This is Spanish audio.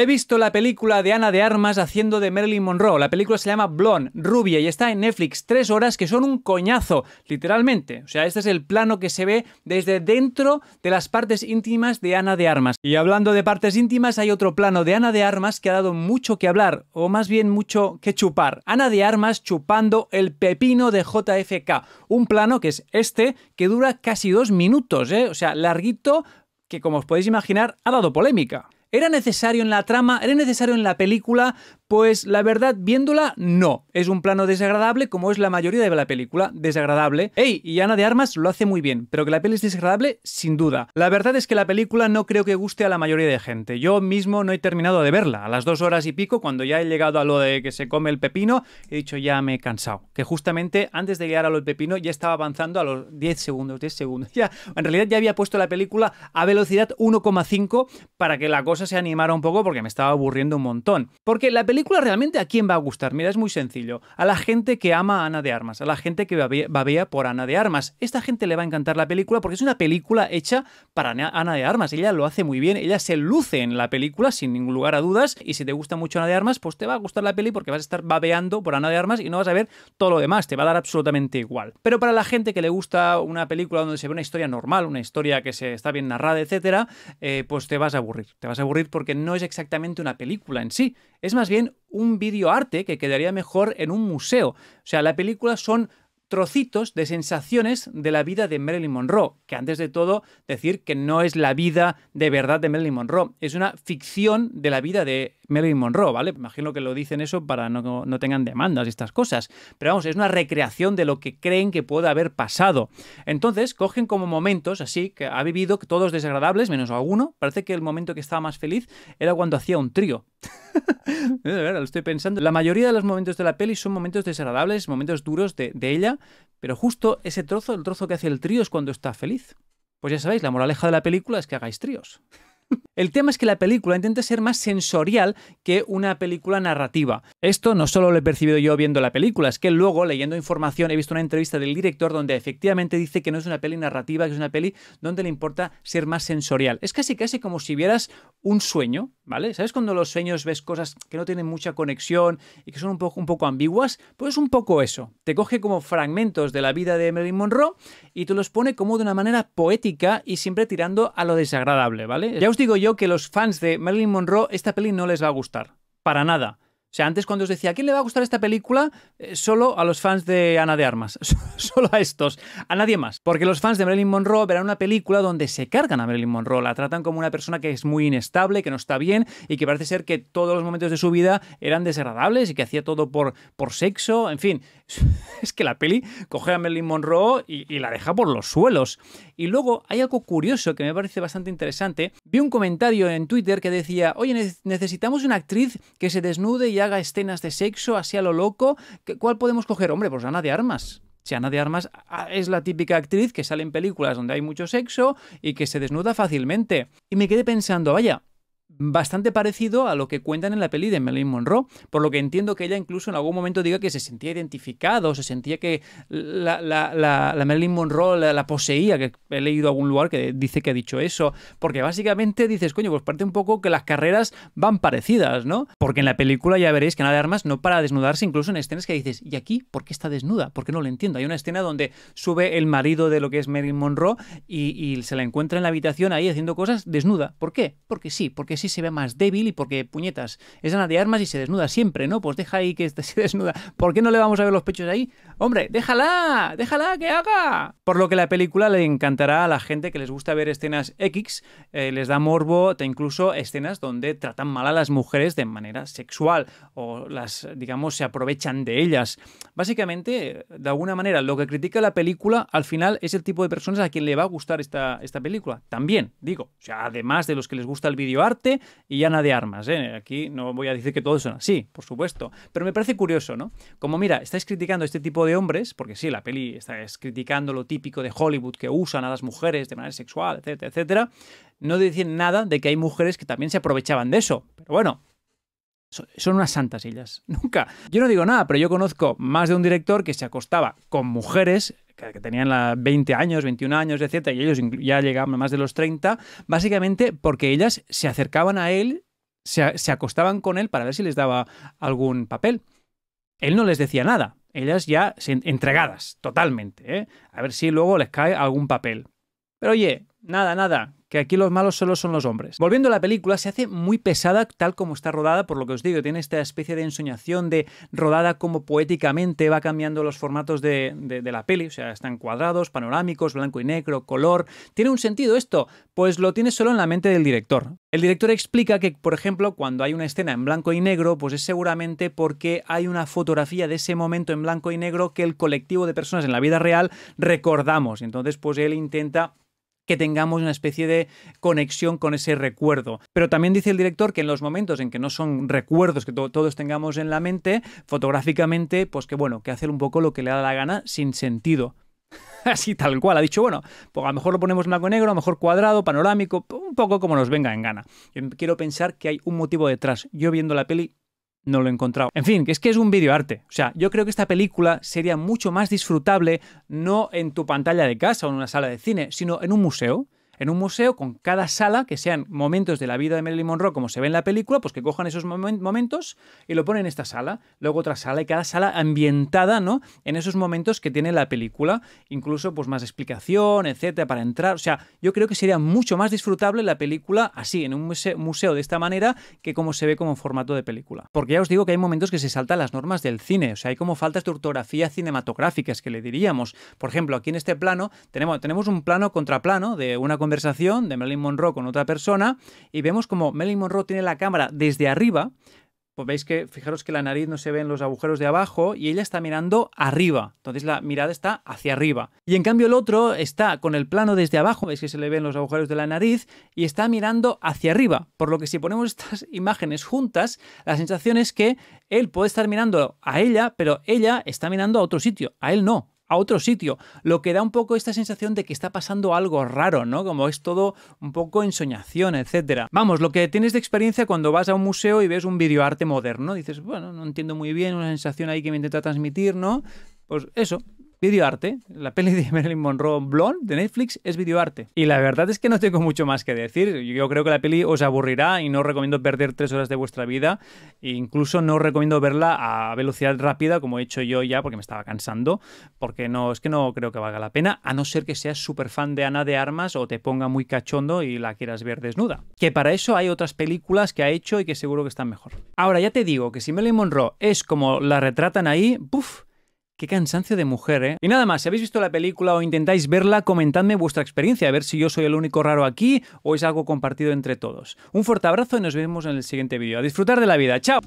He visto la película de Ana de Armas haciendo de Marilyn Monroe. La película se llama Blonde, rubia, y está en Netflix. Tres horas que son un coñazo, literalmente. O sea, este es el plano que se ve desde dentro de las partes íntimas de Ana de Armas. Y hablando de partes íntimas, hay otro plano de Ana de Armas que ha dado mucho que hablar, o más bien mucho que chupar. Ana de Armas chupando el pepino de JFK. Un plano que es este, que dura casi dos minutos, ¿eh? O sea, larguito, que como os podéis imaginar, ha dado polémica. ¿Era necesario en la trama, era necesario en la película pues la verdad, viéndola, no. Es un plano desagradable como es la mayoría de la película, desagradable. Ey, y Ana de Armas lo hace muy bien, pero que la peli es desagradable, sin duda. La verdad es que la película no creo que guste a la mayoría de gente. Yo mismo no he terminado de verla. A las dos horas y pico, cuando ya he llegado a lo de que se come el pepino, he dicho ya me he cansado. Que justamente antes de llegar a lo del pepino ya estaba avanzando a los 10 segundos, 10 segundos. Ya, en realidad ya había puesto la película a velocidad 1,5 para que la cosa se animara un poco porque me estaba aburriendo un montón. Porque la película película realmente a quién va a gustar? Mira, es muy sencillo. A la gente que ama a Ana de Armas, a la gente que babea por Ana de Armas. Esta gente le va a encantar la película porque es una película hecha para Ana de Armas. Ella lo hace muy bien, ella se luce en la película sin ningún lugar a dudas. Y si te gusta mucho Ana de Armas, pues te va a gustar la peli porque vas a estar babeando por Ana de Armas y no vas a ver todo lo demás. Te va a dar absolutamente igual. Pero para la gente que le gusta una película donde se ve una historia normal, una historia que se está bien narrada, etcétera, eh, pues te vas a aburrir. Te vas a aburrir porque no es exactamente una película en sí. Es más bien un videoarte que quedaría mejor en un museo. O sea, la película son trocitos de sensaciones de la vida de Marilyn Monroe, que antes de todo decir que no es la vida de verdad de Marilyn Monroe, es una ficción de la vida de Marilyn Monroe, ¿vale? Imagino que lo dicen eso para no, tengan demandas y estas cosas. Pero vamos, es una recreación de lo que creen que puede haber pasado. Entonces, cogen como momentos así que ha vivido todos desagradables, menos alguno. Parece que el momento que estaba más feliz era cuando hacía un trío. de verdad, lo estoy pensando. La mayoría de los momentos de la peli son momentos desagradables, momentos duros de, de ella, pero justo ese trozo, el trozo que hace el trío, es cuando está feliz. Pues ya sabéis, la moraleja de la película es que hagáis tríos. El tema es que la película intenta ser más sensorial que una película narrativa. Esto no solo lo he percibido yo viendo la película, es que luego leyendo información he visto una entrevista del director donde efectivamente dice que no es una peli narrativa, que es una peli donde le importa ser más sensorial. Es casi casi como si vieras un sueño, ¿vale? ¿Sabes cuando los sueños ves cosas que no tienen mucha conexión y que son un poco, un poco ambiguas? Pues un poco eso. Te coge como fragmentos de la vida de Marilyn Monroe y te los pone como de una manera poética y siempre tirando a lo desagradable, ¿vale? Ya os digo yo que los fans de Marilyn Monroe esta peli no les va a gustar. Para nada. O sea, antes cuando os decía, ¿a quién le va a gustar esta película? Eh, solo a los fans de Ana de Armas, solo a estos, a nadie más. Porque los fans de Marilyn Monroe verán una película donde se cargan a Marilyn Monroe, la tratan como una persona que es muy inestable, que no está bien y que parece ser que todos los momentos de su vida eran desagradables y que hacía todo por, por sexo, en fin. Es que la peli coge a Marilyn Monroe y, y la deja por los suelos. Y luego hay algo curioso que me parece bastante interesante. Vi un comentario en Twitter que decía, oye, necesitamos una actriz que se desnude y haga escenas de sexo así a lo loco. ¿Cuál podemos coger? Hombre, pues Ana de Armas. Si Ana de Armas ah, ah, es la típica actriz que sale en películas donde hay mucho sexo y que se desnuda fácilmente. Y me quedé pensando, vaya, bastante parecido a lo que cuentan en la peli de Marilyn Monroe, por lo que entiendo que ella incluso en algún momento diga que se sentía identificada se sentía que la, Marilyn Monroe la, poseía, que he leído algún lugar que dice que ha dicho eso, porque básicamente dices, coño, pues parte un poco que las carreras van parecidas, ¿no? Porque en la película ya veréis que nada de armas no para desnudarse, incluso en escenas que dices, ¿y aquí por qué está desnuda? Porque no lo entiendo. Hay una escena donde sube el marido de lo que es Marilyn Monroe y se la encuentra en la habitación ahí haciendo cosas desnuda. ¿Por qué? Porque sí, porque sí se ve más débil y porque, puñetas, es Ana de Armas y se desnuda siempre, ¿no? Pues deja ahí que se desnuda. ¿Por qué no le vamos a ver los pechos ahí? Hombre, déjala, déjala que haga. Por lo que la película le encantará a la gente que les gusta ver escenas X, eh, les da morbo, e incluso escenas donde tratan mal a las mujeres de manera sexual o las, digamos, se aprovechan de ellas. Básicamente, de alguna manera, lo que critica la película al final es el tipo de personas a quien le va a gustar esta, esta película. También, digo, o además de los que les gusta el videoarte, y ya de armas. ¿eh? Aquí no voy a decir que todos son así, por supuesto. Pero me parece curioso, ¿no? Como mira, estáis criticando este tipo de hombres, porque sí, la peli está criticando lo típico de Hollywood que usan a las mujeres de manera sexual, etcétera, etcétera. No dicen nada de que hay mujeres que también se aprovechaban de eso. Pero bueno, son unas santas ellas. Nunca. Yo no digo nada, pero yo conozco más de un director que se acostaba con mujeres que tenían 20 años, 21 años, etc., y ellos ya llegaban más de los 30, básicamente porque ellas se acercaban a él, se, acostaban con él para ver si les daba algún papel. Él no les decía nada, ellas ya entregadas totalmente, ¿eh? a ver si luego les cae algún papel. Pero oye, nada, nada, que aquí los malos solo son los hombres. Volviendo a la película, se hace muy pesada tal como está rodada, por lo que os digo, tiene esta especie de ensoñación de rodada como poéticamente va cambiando los formatos de, la peli, o sea, están cuadrados, panorámicos, blanco y negro, color. ¿Tiene un sentido esto? Pues lo tiene solo en la mente del director. El director explica que, por ejemplo, cuando hay una escena en blanco y negro, pues es seguramente porque hay una fotografía de ese momento en blanco y negro que el colectivo de personas en la vida real recordamos. Entonces, pues él intenta que tengamos una especie de conexión con ese recuerdo. Pero también dice el director que en los momentos en que no son recuerdos que todos tengamos en la mente, fotográficamente, pues que bueno, que hacer un poco lo que le da la gana sin sentido así tal cual. Ha dicho, bueno, pues a lo mejor lo ponemos blanco y negro, a lo mejor cuadrado, panorámico, un poco como nos venga en gana. Yo quiero pensar que hay un motivo detrás. Yo viendo la peli no lo he encontrado. En fin, que es que es un arte. O sea, yo creo que esta película sería mucho más disfrutable no en tu pantalla de casa o en una sala de cine, sino en un museo en un museo con cada sala, que sean momentos de la vida de Marilyn Monroe, como se ve en la película, pues que cojan esos momentos y lo ponen en esta sala, luego otra sala y cada sala ambientada, ¿no? En esos momentos que tiene la película, incluso pues más explicación, etcétera, para entrar. O sea, yo creo que sería mucho más disfrutable la película así, en un museo, de esta manera, que como se ve como formato de película. Porque ya os digo que hay momentos que se saltan las normas del cine, o sea, hay como faltas de ortografía cinematográficas que le diríamos. Por ejemplo, aquí en este plano tenemos, tenemos un plano contraplano de una conversación de Marilyn Monroe con otra persona y vemos como Marilyn Monroe tiene la cámara desde arriba. Pues veis que, fijaros que la nariz no se ve en los agujeros de abajo y ella está mirando arriba. Entonces la mirada está hacia arriba. Y en cambio el otro está con el plano desde abajo, veis que se le ven los agujeros de la nariz y está mirando hacia arriba. Por lo que si ponemos estas imágenes juntas, la sensación es que él puede estar mirando a ella, pero ella está mirando a otro sitio, a él no a otro sitio, lo que da un poco esta sensación de que está pasando algo raro, ¿no? Como es todo un poco ensoñación, etcétera. Vamos, lo que tienes de experiencia cuando vas a un museo y ves un videoarte moderno, dices, bueno, no entiendo muy bien, una sensación ahí que me intenta transmitir, ¿no? Pues eso, videoarte. La peli de Marilyn Monroe Blonde de Netflix es videoarte. Y la verdad es que no tengo mucho más que decir. Yo creo que la peli os aburrirá y no recomiendo perder tres horas de vuestra vida. E incluso no recomiendo verla a velocidad rápida como he hecho yo ya porque me estaba cansando. Porque no es que no creo que valga la pena, a no ser que seas súper fan de Ana de Armas o te ponga muy cachondo y la quieras ver desnuda. Que para eso hay otras películas que ha hecho y que seguro que están mejor. Ahora ya te digo que si Marilyn Monroe es como la retratan ahí, ¡puf! Qué cansancio de mujer, ¿eh? Y nada más, si habéis visto la película o intentáis verla, comentadme vuestra experiencia, a ver si yo soy el único raro aquí o es algo compartido entre todos. Un fuerte abrazo y nos vemos en el siguiente vídeo. A disfrutar de la vida. ¡Chao!